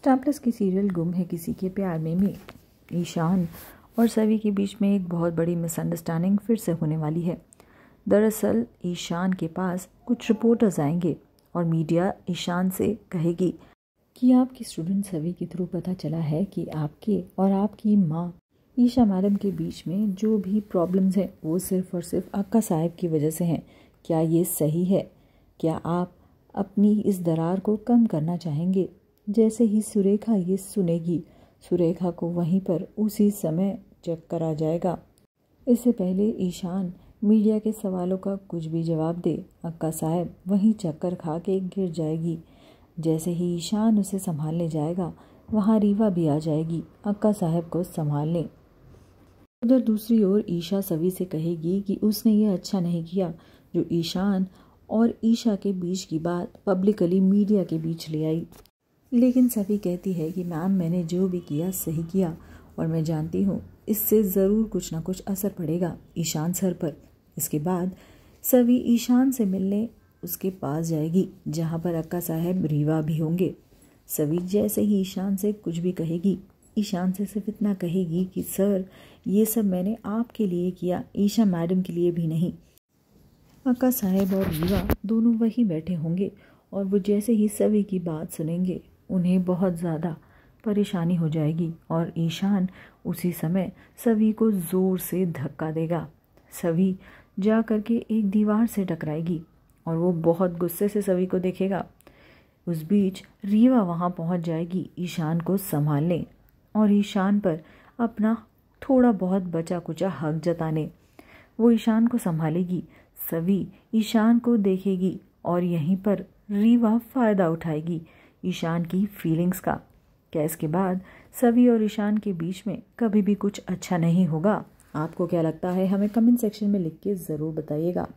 star plus की serial गुम है किसी के प्यार में में ईशान और सवी के बीच में एक बहुत बड़ी मिसअंडरस्टैंडिंग फिर से होने वाली है दरअसल ईशान के पास कुछ रिपोर्टर्स आएंगे और मीडिया ईशान से कहेगी कि आपकी स्टूडेंट सवि के थ्रू पता चला है कि आपके और आपकी माँ ईशा मैडम के बीच में जो भी प्रॉब्लम्स हैं वो सिर्फ़ और सिर्फ अक्का साहब की वजह से हैं क्या ये सही है क्या आप अपनी इस दरार को कम करना चाहेंगे जैसे ही सुरेखा ये सुनेगी सुरेखा को वहीं पर उसी समय चक्कर आ जाएगा इससे पहले ईशान मीडिया के सवालों का कुछ भी जवाब दे अक्का साहब वहीं चक्कर खा के गिर जाएगी जैसे ही ईशान उसे संभालने जाएगा वहाँ रीवा भी आ जाएगी अक्का साहब को संभालने उधर दूसरी ओर ईशा सभी से कहेगी कि उसने ये अच्छा नहीं किया जो ईशान और ईशा के बीच की बात पब्लिकली मीडिया के बीच ले आई लेकिन सफ़ी कहती है कि मैम मैंने जो भी किया सही किया और मैं जानती हूँ इससे ज़रूर कुछ ना कुछ असर पड़ेगा ईशान सर पर इसके बाद सभी ईशान से मिलने उसके पास जाएगी जहाँ पर अक्का साहब रीवा भी होंगे सभी जैसे ही ईशान से कुछ भी कहेगी ईशान से सिर्फ इतना कहेगी कि सर ये सब मैंने आपके लिए किया ईशा मैडम के लिए भी नहीं अक्का साहेब और रीवा दोनों वहीं बैठे होंगे और वो जैसे ही सभी की बात सुनेंगे उन्हें बहुत ज़्यादा परेशानी हो जाएगी और ईशान उसी समय सभी को ज़ोर से धक्का देगा सभी जा कर के एक दीवार से टकराएगी और वो बहुत गुस्से से सभी को देखेगा उस बीच रीवा वहाँ पहुँच जाएगी ईशान को संभालने और ईशान पर अपना थोड़ा बहुत बचा कुचा हक जताने वो ईशान को संभालेगी सभी ईशान को देखेगी और यहीं पर रीवा फ़ायदा उठाएगी ईशान की फीलिंग्स का क्या इसके बाद सभी और ईशान के बीच में कभी भी कुछ अच्छा नहीं होगा आपको क्या लगता है हमें कमेंट सेक्शन में लिख के ज़रूर बताइएगा